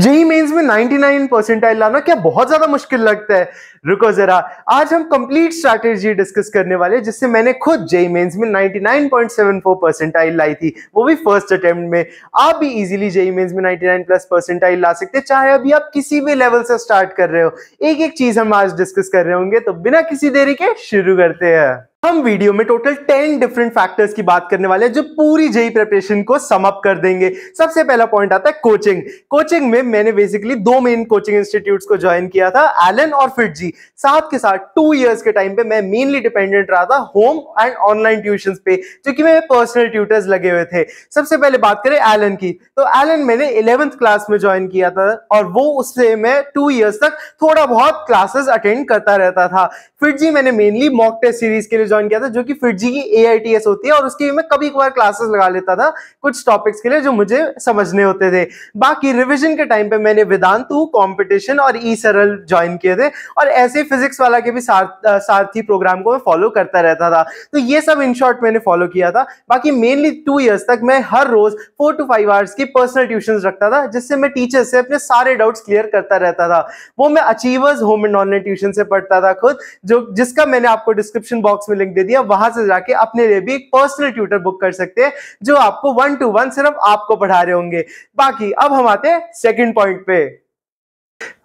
JEE mains में 99 percentile लाना क्या बहुत ज्यादा मुश्किल लगता है रुको जरा आज हम कंप्लीट स्ट्रैटेजी डिस्कस करने वाले जिससे मैंने खुद जेई मेंस में 99.74 परसेंटाइल लाई थी वो भी फर्स्ट अटेम्प्ट में आप भी इजीली जेई मेंस में 99 प्लस परसेंटाइल ला सकते चाहे अभी आप किसी भी लेवल से स्टार्ट कर रहे हो एक एक चीज हम आज डिस्कस कर रहे होंगे तो बिना किसी देरी के शुरू करते हैं हम वीडियो में टोटल टेन डिफरेंट फैक्टर्स की बात करने वाले हैं जो पूरी जेई प्रिपरेशन e e को समअप कर देंगे सबसे पहला पॉइंट आता है कोचिंग कोचिंग में मैंने बेसिकली दो मेन कोचिंग इंस्टीट्यूट्स को ज्वाइन किया था एलन और फिटजी साथ के साथ टू इयर्स के टाइम पे मैं मेनली डिपेंडेंट रहा था होम एंड ऑनलाइन ट्यूशन पे जो कि मेरे पर्सनल ट्यूटर्स लगे हुए थे सबसे पहले बात करें एलन की तो एलन मैंने इलेवंथ क्लास में ज्वाइन किया था और वो उससे मैं टू ईयर्स तक थोड़ा बहुत क्लासेस अटेंड करता रहता था जी मैंने मेनली मॉक टेस्ट सीरीज के लिए ज्वाइन किया था जो कि फिटजी की ए होती है और उसकी मैं कभी कभार क्लासेस लगा लेता था कुछ टॉपिक्स के लिए जो मुझे समझने होते थे बाकी रिविजन के टाइम पे मैंने वेदांत टू कॉम्पिटिशन और ई सरल ज्वाइन किए थे और ऐसे फिजिक्स वाला के भी सार्थ, सार्थी प्रोग्राम को मैं फॉलो करता रहता था तो ये सब इन शॉर्ट मैंने फॉलो किया था बाकी मेनली टू ईयर्स तक मैं हर रोज फोर टू फाइव आवर्स की पर्सनल ट्यूशन रखता था जिससे मैं टीचर से अपने सारे डाउट्स क्लियर करता रहता था वो मैं achievers home and online tuition से पढ़ता था खुद जो जिसका मैंने आपको डिस्क्रिप्शन बॉक्स में लिंक दे दिया वहां से जाके अपने लिए भी एक पर्सनल ट्यूटर बुक कर सकते हैं जो आपको वन टू वन सिर्फ आपको पढ़ा रहे होंगे बाकी अब हम आते हैं सेकेंड पॉइंट पे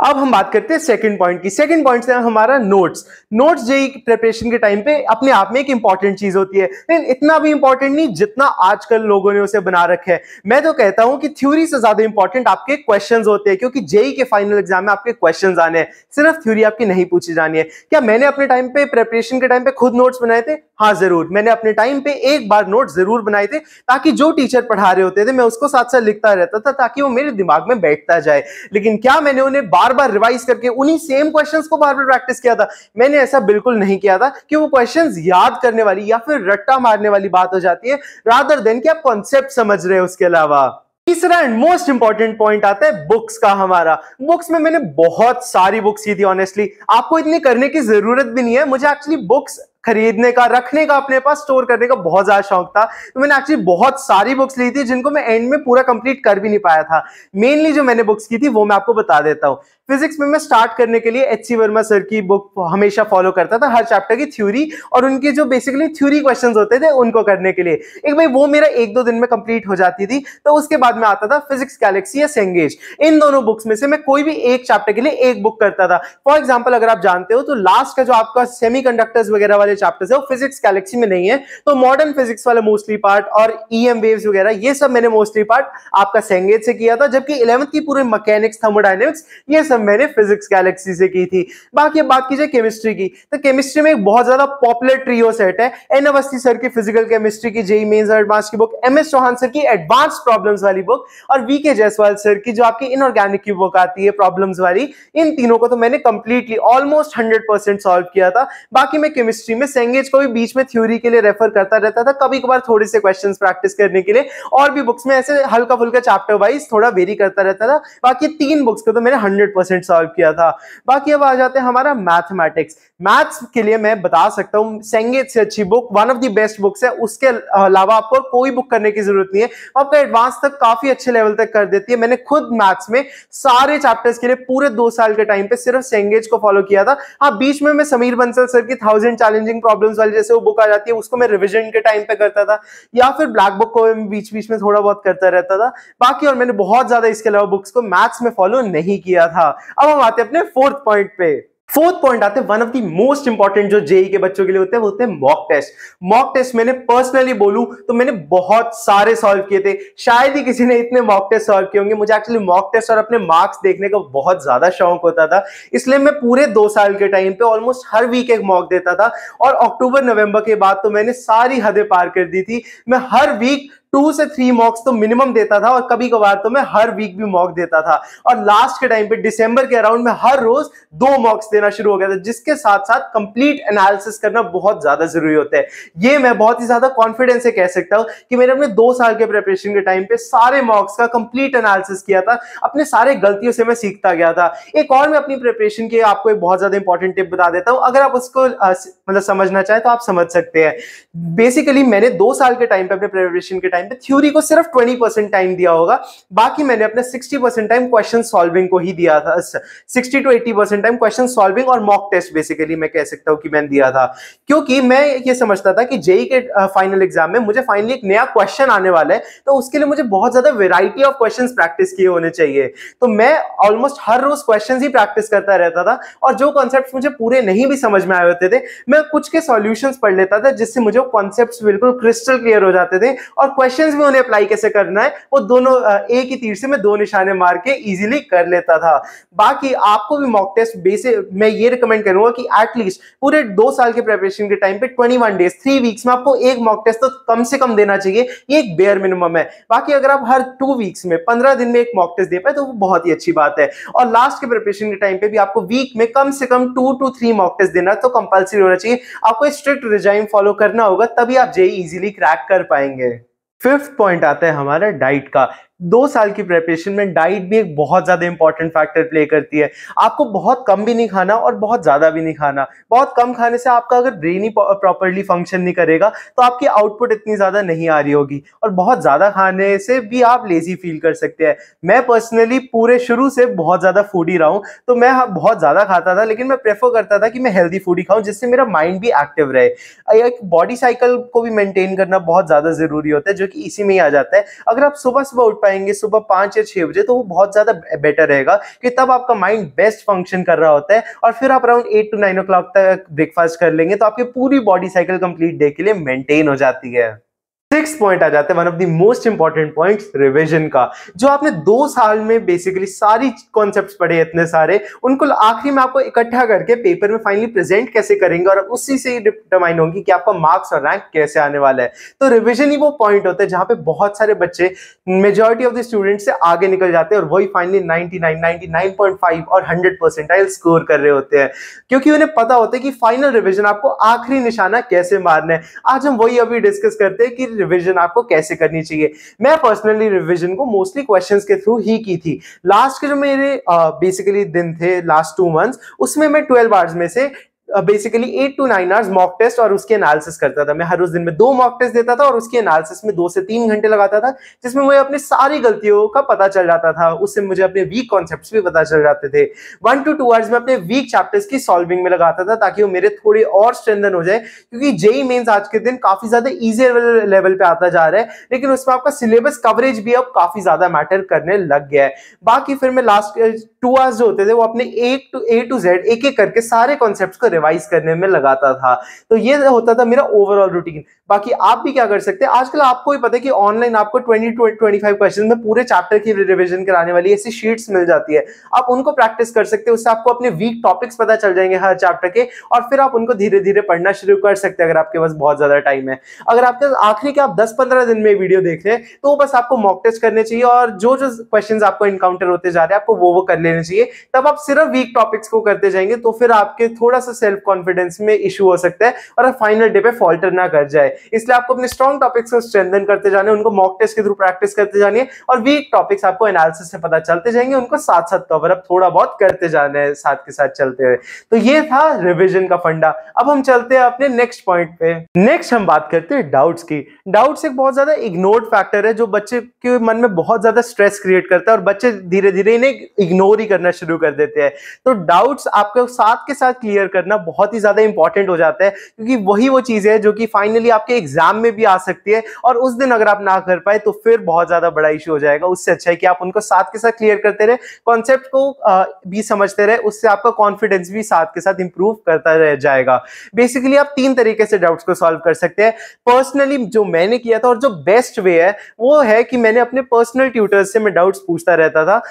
अब हम बात करते हैं सेकंड पॉइंट की सेकंड पॉइंट से हमारा नोट्स नोट्स जेई प्रिपरेशन के टाइम पे अपने आप में एक इंपॉर्टेंट चीज होती है लेकिन इतना भी इंपॉर्टेंट नहीं जितना आजकल लोगों ने उसे बना रखे है मैं तो कहता हूं कि थ्योरी से ज्यादा इंपॉर्टेंट आपके क्वेश्चन होते हैं क्योंकि जेई e के फाइनल एग्जाम में आपके क्वेश्चन आने हैं सिर्फ थ्योरी आपकी नहीं पूछी जानी है क्या मैंने अपने टाइम पे प्रेपरेशन के टाइम पे खुद नोट्स बनाए थे हाँ जरूर मैंने अपने टाइम पे एक बार नोट जरूर बनाए थे ताकि जो टीचर पढ़ा रहे होते थे मैं उसको साथ साथ लिखता रहता था ताकि वो मेरे दिमाग में बैठता जाए लेकिन क्या मैंने उन्हें बार बार रिवाइज करके उन्हीं सेम क्वेश्चन को बार बार प्रैक्टिस किया था मैंने ऐसा बिल्कुल नहीं किया था कि वो क्वेश्चन याद करने वाली या फिर रट्टा मारने वाली बात हो जाती है रादर देन कि आप कॉन्सेप्ट समझ रहे हैं उसके अलावा तीसरा एंड मोस्ट इंपॉर्टेंट पॉइंट आता है बुक्स का हमारा बुक्स में मैंने बहुत सारी बुक्स की थी ऑनेस्टली आपको इतनी करने की जरूरत भी नहीं है मुझे एक्चुअली बुक्स खरीदने का रखने का अपने पास स्टोर करने का बहुत ज्यादा शौक था तो मैंने एक्चुअली बहुत सारी बुक्स ली थी जिनको मैं एंड में पूरा कंप्लीट कर भी नहीं पाया था मेनली जो मैंने बुक्स की थी वो मैं आपको बता देता हूँ फिजिक्स में मैं स्टार्ट करने के लिए एच सी वर्मा सर की बुक हमेशा फॉलो करता था हर चैप्टर की थ्योरी और उनके जो बेसिकली थ्योरी क्वेश्चन होते थे उनको करने के लिए एक भाई वो मेरा एक दो दिन में कंप्लीट हो जाती थी तो उसके बाद में आता था फिजिक्स गैलेक्सी या सेंगेज इन दोनों बुक्स में से मैं कोई भी एक चैप्टर के लिए एक बुक करता था फॉर एग्जाम्पल अगर आप जानते हो तो लास्ट का जो आपका सेमी वगैरह वाले चैप्टर्स है वो फिजिक्स गैलेक्सी में नहीं है तो मॉडर्न फिजिक्स वाले मोस्टली पार्ट और ई एम वेव्स वगैरह ये सब मैंने मोस्टली पार्ट आपका सेंगेज से किया था जबकि इलेवंथ की पूरे मकैनिक्स थर्मोडाइनमिक्स ये सब सब मैंने फिजिक्स गैलेक्सी से की थी बाकी अब बात कीजिए केमिस्ट्री की तो केमिस्ट्री में एक बहुत ज्यादा पॉपुलर ट्रियो सेट है एन अवस्थी सर की फिजिकल केमिस्ट्री की जेई मेन्स e और एडवांस की book M S Chauhan sir की एडवांस प्रॉब्लम वाली बुक और वी के जयसवाल सर की जो आपकी इनऑर्गेनिक की बुक आती है प्रॉब्लम वाली इन तीनों को तो मैंने कंप्लीटली ऑलमोस्ट हंड्रेड सॉल्व किया था बाकी मैं केमिस्ट्री में सेंगेज को भी बीच में थ्योरी के लिए रेफर करता रहता था कभी कभार थोड़े से क्वेश्चन प्रैक्टिस करने के लिए और भी बुक्स में ऐसे हल्का फुल्का चैप्टर वाइज थोड़ा वेरी करता रहता था बाकी तीन बुक्स को तो मैंने हंड्रेड परसेंट सॉल्व किया था बाकी अब आ जाते हैं हमारा मैथमेटिक्स मैथ्स के लिए मैं बता सकता हूँ संगीत से अच्छी book one of the best books है उसके अलावा आपको कोई बुक करने की जरूरत नहीं है आपका एडवांस तक काफी अच्छे लेवल तक कर देती है मैंने खुद मैथ्स में सारे चैप्टर्स के लिए पूरे दो साल के टाइम पे सिर्फ सेंगेज को फॉलो किया था हाँ बीच में मैं समीर बंसल सर की थाउजेंड चैलेंजिंग प्रॉब्लम वाली जैसे वो बुक आ जाती है उसको मैं रिविजन के टाइम पे करता था या फिर ब्लैक बुक को बीच बीच में थोड़ा बहुत करता रहता था बाकी और मैंने बहुत ज्यादा इसके अलावा बुक्स को मैथ्स में फॉलो नहीं किया था अब हम आते हैं अपने फोर्थ पॉइंट पे फोर्थ पॉइंट आते हैं one of the most important जो जेई e के बच्चों के लिए होते हैं वो होते हैं मॉक टेस्ट मॉक टेस्ट मैंने पर्सनली बोलू तो मैंने बहुत सारे सॉल्व किए थे शायद ही किसी ने इतने मॉक टेस्ट सॉल्व किए होंगे मुझे एक्चुअली मॉक टेस्ट और अपने मार्क्स देखने का बहुत ज्यादा शौक होता था इसलिए मैं पूरे दो साल के टाइम पे ऑलमोस्ट हर वीक एक मॉक देता था और अक्टूबर नवंबर के बाद तो मैंने सारी हदें पार कर दी थी मैं हर वीक टू से थ्री मॉक्स तो मिनिमम देता था और कभी कभार तो मैं हर वीक भी मॉक देता था और लास्ट के टाइम पे दिसंबर के अराउंड में हर रोज दो मॉक्स देना शुरू हो गया था जिसके साथ साथ कंप्लीट एनालिसिस करना बहुत ज्यादा जरूरी होता है ये मैं बहुत ही ज्यादा कॉन्फिडेंस से कह सकता हूँ कि मैंने अपने दो साल के प्रिपरेशन के टाइम पे सारे मॉक्स का कंप्लीट एनालिसिस किया था अपने सारे गलतियों से मैं सीखता गया था एक और मैं अपनी प्रिपरेशन के आपको एक बहुत ज्यादा इंपॉर्टेंट टिप बता देता हूँ अगर आप उसको मतलब समझना चाहें तो आप समझ सकते हैं बेसिकली मैंने दो साल के टाइम पे अपने प्रिपरेशन के टाइम टाइम थ्योरी को सिर्फ 20 परसेंट टाइम दिया होगा बाकी मैंने अपने 60 परसेंट टाइम क्वेश्चन सॉल्विंग को ही दिया था 60 to 80 percent time question solving और मॉक टेस्ट बेसिकली मैं कह सकता हूँ कि मैंने दिया था क्योंकि मैं ये समझता था कि जेई e के फाइनल एग्जाम में मुझे फाइनली एक नया क्वेश्चन आने वाला है तो उसके लिए मुझे बहुत ज्यादा वेराइटी ऑफ क्वेश्चन प्रैक्टिस किए होने चाहिए तो मैं ऑलमोस्ट हर रोज क्वेश्चन ही प्रैक्टिस करता रहता था और जो कॉन्सेप्ट मुझे पूरे नहीं भी समझ में आए होते थे मैं कुछ के सॉल्यूशन पढ़ लेता था जिससे मुझे कॉन्सेप्ट बिल्कुल क्रिस्टल क्लियर हो जाते थे और क्वेश्चन क्वेश्चंस में उन्हें अप्लाई कैसे करना है वो दोनों एक ही तीर से मैं दो निशाने मार के इजीली कर लेता था बाकी आपको भी मॉक टेस्ट बेसिक मैं ये रिकमेंड करूंगा कि एटलीस्ट पूरे दो साल के प्रेपरेशन के टाइम पे twenty one days three weeks में आपको एक मॉक टेस्ट तो कम से कम देना चाहिए ये एक बेयर मिनिमम है बाकी अगर आप हर टू वीक्स में पंद्रह दिन में एक मॉक टेस्ट दे पाए तो वो बहुत ही अच्छी बात है और लास्ट के प्रिपरेशन के टाइम पे भी आपको वीक में कम से कम two two three mock test देना तो कंपलसरी होना चाहिए आपको स्ट्रिक्ट रिजाइम फॉलो करना होगा तभी आप जेई इजीली क्रैक कर पाएंगे फिफ्थ पॉइंट आता है हमारा डाइट का दो साल की प्रेपरेशन में डाइट भी एक बहुत ज्यादा इंपॉर्टेंट फैक्टर प्ले करती है आपको बहुत कम भी नहीं खाना और बहुत ज्यादा भी नहीं खाना बहुत कम खाने से आपका अगर ब्रेन ही प्रॉपरली फंक्शन नहीं करेगा तो आपकी आउटपुट इतनी ज्यादा नहीं आ रही होगी और बहुत ज्यादा खाने से भी आप लेजी फील कर सकते हैं मैं पर्सनली पूरे शुरू से बहुत ज्यादा फूड ही रहा हूँ तो मैं हाँ, बहुत ज्यादा खाता था लेकिन मैं प्रेफर करता था कि मैं हेल्दी फूड ही खाऊं जिससे मेरा माइंड भी एक्टिव रहे एक बॉडी साइकिल को भी मेंटेन करना बहुत ज्यादा जरूरी होता है जो कि इसी में ही आ जाता है अगर आप सुबह सुबह उठ पाएंगे सुबह पांच या छह बजे तो वो बहुत ज़्यादा बेटर रहेगा कि तब आपका माइंड बेस्ट फंक्शन कर रहा होता है और फिर आप around eight to nine o'clock तक ब्रेकफास्ट कर लेंगे तो आपकी पूरी बॉडी साइकिल कंप्लीट डे के लिए मेंटेन हो जाती है सिक्स पॉइंट आ जाते हैं one of the most important point revision का जो आपने दो साल में बेसिकली सारी कॉन्सेप्ट पढ़े इतने सारे उनको आखिरी में आपको इकट्ठा करके पेपर में फाइनली प्रेजेंट कैसे करेंगे और उसी से डिटरमाइन होंगी कि आपका मार्क्स और रैंक कैसे आने वाला है तो रिविजन ही वो पॉइंट होता है जहां पे बहुत सारे बच्चे मेजोरिटी ऑफ द स्टूडेंट से आगे निकल जाते हैं और वही फाइनली 99 99.5 और 100 परसेंटाइल स्कोर कर रहे होते हैं क्योंकि उन्हें पता होता है कि फाइनल रिविजन आपको आखिरी निशाना कैसे मारना है आज हम वही अभी डिस्कस करते हैं कि रिविजन आपको कैसे करनी चाहिए मैं पर्सनली रिविजन को मोस्टली क्वेश्चन के थ्रू ही की थी लास्ट के जो मेरे बेसिकली uh, दिन थे लास्ट टू मंथ्स उसमें मैं ट्वेल्व आवर्स में से basically eight to nine hours mock test और उसके एनालिसिस करता था मैं हर रोज दिन में दो मॉक टेस्ट देता था और उसके एनालिसिस में दो से तीन घंटे लगाता था जिसमें मुझे अपनी सारी गलतियों का पता चल जाता था उससे मुझे अपने वीक कॉन्सेप्ट भी पता चल जाते थे वन टू टू आवर्स में अपने वीक चैप्टर्स की सॉल्विंग में लगाता था ताकि वो मेरे थोड़े और स्ट्रेंथन हो जाए क्योंकि जेई मेन्स e आज के दिन काफी ज्यादा ईजी लेवल पे आता जा रहा है लेकिन उसमें आपका सिलेबस कवरेज भी अब काफी ज्यादा मैटर करने लग गया है बाकी फिर मैं लास्ट टू आवर्स जो होते थे वो अपने एक टू ए टू जेड एक एक करके सारे कॉन्सेप्ट को रिवाइज रिवाइज करने में लगाता था तो ये होता था मेरा ओवरऑल रूटीन बाकी आप भी क्या कर सकते हैं आजकल आपको ही पता है कि ऑनलाइन आपको ट्वेंटी 25 ट्वेंटी फाइव क्वेश्चन में पूरे चैप्टर की रिविजन कराने वाली ऐसी शीट्स मिल जाती है आप उनको प्रैक्टिस कर सकते हैं उससे आपको अपने वीक टॉपिक्स पता चल जाएंगे हर चैप्टर के और फिर आप उनको धीरे धीरे पढ़ना शुरू कर सकते हैं अगर आपके पास बहुत ज्यादा टाइम है अगर आपके आखिरी के आप दस पंद्रह दिन में वीडियो देख रहे हैं तो बस आपको मॉक टेस्ट करने चाहिए और जो जो क्वेश्चन आपको इनकाउंटर होते जा रहे हैं आपको वो वो कर लेने चाहिए तब आप सिर्फ वीक टॉपिक्स को करते जाएंगे तो फिर आपके थोड़ा सा सेल्फ कॉन्फिडेंस में इशू हो सकता है और फाइनल डे पे फॉल्टर ना कर जाए इसलिए आपको अपने स्ट्रॉन्ग टॉपिक्स को स्ट्रेंथन करते जाने उनको मॉक टेस्ट के थ्रू प्रैक्टिस करते जानिए और वीक टॉपिक्स आपको एनालिसिस से पता चलते जाएंगे उनको साथ साथ कवर अप थोड़ा बहुत करते जाने साथ के साथ चलते हुए तो ये था रिविजन का फंडा अब हम चलते हैं अपने नेक्स्ट पॉइंट पे नेक्स्ट हम बात करते हैं डाउट्स की डाउट्स एक बहुत ज्यादा इग्नोर्ड फैक्टर है जो बच्चे के मन में बहुत ज्यादा स्ट्रेस क्रिएट करता है और बच्चे धीरे धीरे इन्हें इग्नोर ही करना शुरू कर देते हैं तो डाउट्स आपको साथ के साथ क्लियर करना बहुत ही ज्यादा इंपॉर्टेंट हो जाता है क्योंकि वही वो चीज है जो कि फाइनली आप आपके एग्जाम में भी आ सकती है और उस दिन अगर आप ना कर पाए तो फिर बहुत ज्यादा बड़ा इशू हो जाएगा उससे अच्छा है कि आप उनको साथ के साथ क्लियर करते रहे कॉन्सेप्ट को भी समझते रहे उससे आपका कॉन्फिडेंस भी साथ के साथ इंप्रूव करता रह जाएगा बेसिकली आप तीन तरीके से डाउट्स को सॉल्व कर सकते हैं पर्सनली जो मैंने किया था और जो बेस्ट वे है वो है कि मैंने अपने पर्सनल ट्यूटर्स से मैं डाउट्स पूछता रहता था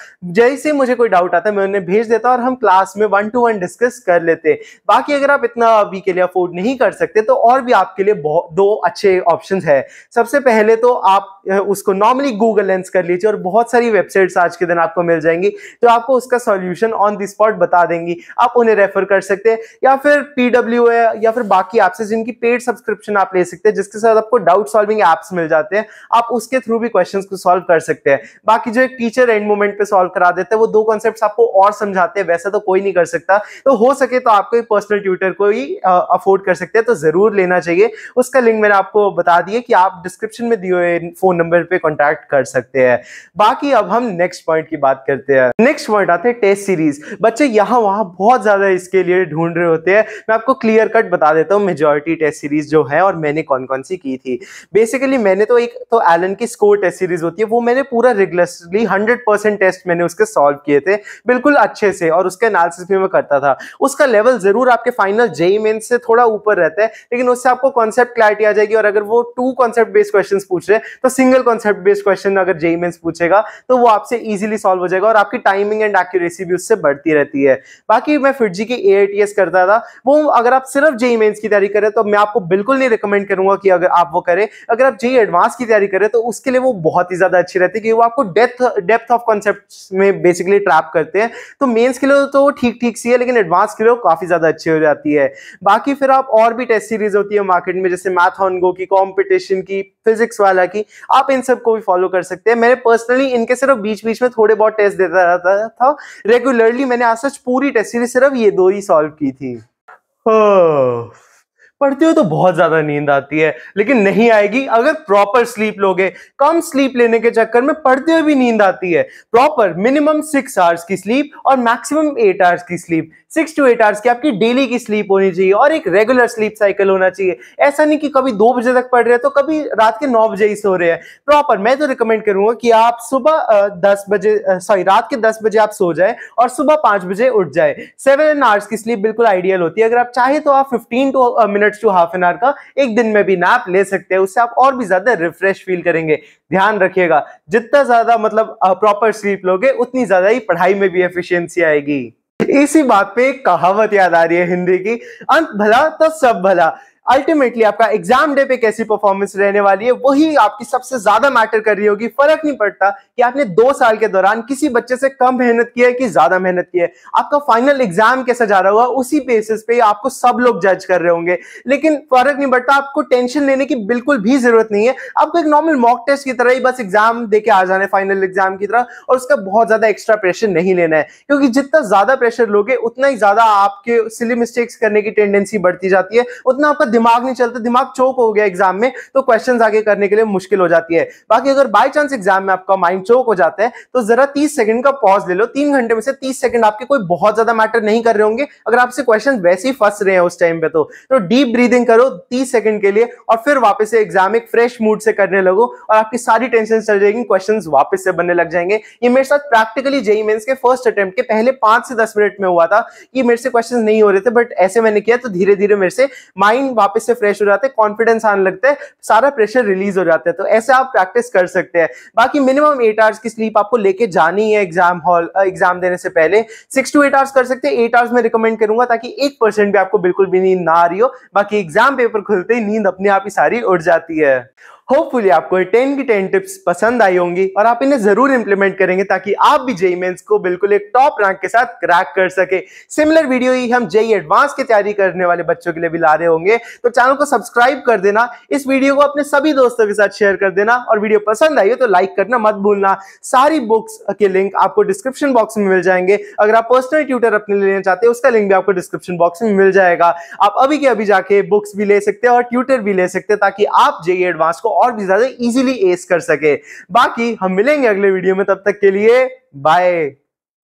जैसे मुझे कोई डाउट आता मैं उन्हें भेज देता और हम क्लास में वन टू वन डिस्कस कर लेते बाकी अगर आप इतना अभी के लिए अफोर्ड नहीं कर सकते तो और भी आपके लिए दो दो अच्छे ऑप्शन है सबसे पहले तो आप उसको नॉर्मली गूगल लेंस कर लीजिए और बहुत सारी वेबसाइट्स आज के दिन आपको मिल जाएंगी तो आपको उसका सॉल्यूशन ऑन द स्पॉट बता देंगी आप उन्हें रेफर कर सकते हैं या फिर पीडब्ल्यू है या फिर बाकी ऐप्स है जिनकी पेड सब्सक्रिप्शन आप ले सकते हैं जिसके साथ आपको डाउट सॉल्विंग एप्स मिल जाते हैं आप उसके थ्रू भी क्वेश्चन को सॉल्व कर सकते हैं बाकी जो एक टीचर एंड मोमेंट पे सॉल्व करा देते हैं वो दो कॉन्सेप्ट आपको और समझाते हैं वैसा तो कोई नहीं कर सकता तो हो सके तो आपको पर्सनल ट्यूटर को ही अफोर्ड कर सकते हैं तो जरूर लेना चाहिए उसका लिंक लिंक मैंने आपको बता दी है कि आप डिस्क्रिप्शन में दिए हुए फोन नंबर पे कॉन्टैक्ट कर सकते हैं बाकी अब हम नेक्स्ट पॉइंट की बात करते हैं नेक्स्ट पॉइंट आते हैं टेस्ट सीरीज बच्चे यहाँ वहाँ बहुत ज्यादा इसके लिए ढूंढ रहे होते हैं मैं आपको क्लियर कट बता देता हूँ मेजोरिटी टेस्ट सीरीज जो है और मैंने कौन कौन सी की थी बेसिकली मैंने तो एक तो एलन की स्कोर टेस्ट सीरीज होती है वो मैंने पूरा रेगुलरली हंड्रेड परसेंट टेस्ट मैंने उसके सॉल्व किए थे बिल्कुल अच्छे से और उसके एनालिसिस भी मैं करता था उसका लेवल जरूर आपके फाइनल जेई मेन से थोड़ा ऊपर रहता है लेकिन उससे आपको कॉन्सेप्ट क्लैरिटी क्लैरिटी आ जाएगी और अगर वो टू कॉन्सेप्ट बेस्ड क्वेश्चन पूछ रहे हैं तो सिंगल कॉन्सेप्ट बेस्ड क्वेश्चन अगर जेई मेन्स पूछेगा तो वो आपसे इजीली सॉल्व हो जाएगा और आपकी टाइमिंग एंड एक्यूरेसी भी उससे बढ़ती रहती है बाकी मैं फिर जी की ए करता था वो अगर आप सिर्फ जेई मेन्स की तैयारी करें तो मैं आपको बिल्कुल नहीं रिकमेंड करूंगा कि अगर आप वो करें अगर आप जेई एडवांस की तैयारी करें तो उसके लिए वो बहुत ही ज्यादा अच्छी रहती है क्योंकि वो आपको डेप्थ डेप्थ ऑफ कॉन्सेप्ट में बेसिकली ट्रैप करते हैं तो मेन्स के लिए तो ठीक ठीक सी है लेकिन एडवांस के लिए काफी ज्यादा अच्छी हो जाती है बाकी फिर आप और भी टेस्ट सीरीज होती है मार्केट में जैसे मैथ मैराथन गो की कॉम्पिटिशन की फिजिक्स वाला की आप इन सब को भी फॉलो कर सकते हैं मैंने पर्सनली इनके सिर्फ बीच बीच में थोड़े बहुत टेस्ट देता रहता था रेगुलरली मैंने आज सच पूरी टेस्ट सीरीज सिर्फ ये दो ही सॉल्व की थी पढ़ते हो तो बहुत ज्यादा नींद आती है लेकिन नहीं आएगी अगर प्रॉपर स्लीप लोगे कम स्लीप लेने के चक्कर में पढ़ते हुए भी नींद आती है प्रॉपर मिनिमम सिक्स आवर्स की स्लीप और मैक्सिमम एट आवर्स की sleep six to eight hours की आपकी डेली की स्लीप होनी चाहिए और एक रेगुलर स्लीप साइकिल होना चाहिए ऐसा नहीं कि कभी दो बजे तक पढ़ रहे हैं तो कभी रात के नौ बजे ही सो रहे हैं प्रॉपर मैं तो रिकमेंड करूंगा कि आप सुबह दस बजे सॉरी रात के दस बजे आप सो जाए और सुबह पांच बजे उठ जाए सेवन आवर्स की स्लीप बिल्कुल आइडियल होती है अगर आप चाहे तो आप fifteen to minute minutes to half an hour का एक दिन में भी नैप ले सकते हैं उससे आप और भी ज्यादा रिफ्रेश फील करेंगे ध्यान रखिएगा जितना ज्यादा मतलब प्रॉपर स्लीप लोगे उतनी ज्यादा ही पढ़ाई में भी एफिशियंसी आएगी इसी बात पे एक कहावत याद आ रही है हिंदी की अंत भला तो सब भला अल्टीमेटली आपका एग्जाम डे पे कैसी परफॉर्मेंस रहने वाली है वही आपकी सबसे ज्यादा मैटर कर रही होगी फर्क नहीं पड़ता कि आपने दो साल के दौरान किसी बच्चे से कम मेहनत की है कि ज्यादा मेहनत की है आपका फाइनल एग्जाम कैसा जा रहा होगा उसी बेसिस पे आपको सब लोग जज कर रहे होंगे लेकिन फर्क नहीं पड़ता आपको टेंशन लेने की बिल्कुल भी जरूरत नहीं है आपको एक नॉर्मल मॉक टेस्ट की तरह ही बस एग्जाम देके आ जाने फाइनल एग्जाम की तरह और उसका बहुत ज्यादा एक्स्ट्रा प्रेशर नहीं लेना है क्योंकि जितना ज्यादा प्रेशर लोगे उतना ही ज्यादा आपके सिली मिस्टेक्स करने की टेंडेंसी बढ़ती जाती है उतना आपका दिमाग नहीं चलता दिमाग चौक हो गया एग्जाम में तो क्वेश्चन आगे करने के लिए मुश्किल हो जाती है बाकी अगर बाई चांस एग्जाम में आपका माइंड चौक हो जाता है तो जरा तीस सेकंड का पॉज ले लो तीन घंटे में से तीस सेकंड आपके कोई बहुत ज्यादा मैटर नहीं कर रहे होंगे अगर आपसे क्वेश्चन वैसे ही फंस रहे हैं उस टाइम पे तो, तो डीप ब्रीदिंग करो तीस सेकंड के लिए और फिर वापस से एग्जाम एक फ्रेश मूड से करने लगो और आपकी सारी टेंशन चल जाएगी क्वेश्चन वापस से बनने लग जाएंगे ये मेरे साथ प्रैक्टिकली जेई मेन्स के फर्स्ट अटेम्प्ट के पहले पांच से दस मिनट में हुआ था कि मेरे से क्वेश्चन नहीं हो रहे थे बट ऐसे मैंने किया तो धीरे धीरे मेरे से माइंड वापस से फ्रेश हो जाते हैं कॉन्फिडेंस आने लगता है सारा प्रेशर रिलीज हो जाता है तो ऐसे आप प्रैक्टिस कर सकते हैं बाकी मिनिमम एट आवर्स की स्लीप आपको लेके जानी है एग्जाम हॉल एग्जाम देने से पहले सिक्स टू एट आवर्स कर सकते हैं एट आवर्स में रिकमेंड करूंगा ताकि एक परसेंट भी आपको बिल्कुल भी नींद ना आ रही हो बाकी एग्जाम पेपर खुलते ही नींद अपने आप ही सारी उड़ जाती है होपफुली आपको टेन की टेन टिप्स पसंद आई होंगी और आप इन्हें जरूर इंप्लीमेंट करेंगे ताकि आप भी जेई मेन्स को बिल्कुल एक टॉप रैंक के साथ क्रैक कर सके सिमिलर वीडियो ही हम जेई एडवांस की तैयारी करने वाले बच्चों के लिए भी ला रहे होंगे तो चैनल को सब्सक्राइब कर देना इस वीडियो को अपने सभी दोस्तों के साथ शेयर कर देना और वीडियो पसंद आई हो तो लाइक करना मत भूलना सारी बुक्स के लिंक आपको डिस्क्रिप्शन बॉक्स में मिल जाएंगे अगर आप पर्सनल ट्यूटर अपने लेना चाहते हैं उसका लिंक भी आपको डिस्क्रिप्शन बॉक्स में मिल जाएगा आप अभी के अभी जाके बुक्स भी ले सकते हैं और ट्यूटर भी ले सकते हैं ताकि आप जेई एडवांस को और भी ज्यादा इजीली एस कर सके बाकी हम मिलेंगे अगले वीडियो में तब तक के लिए बाय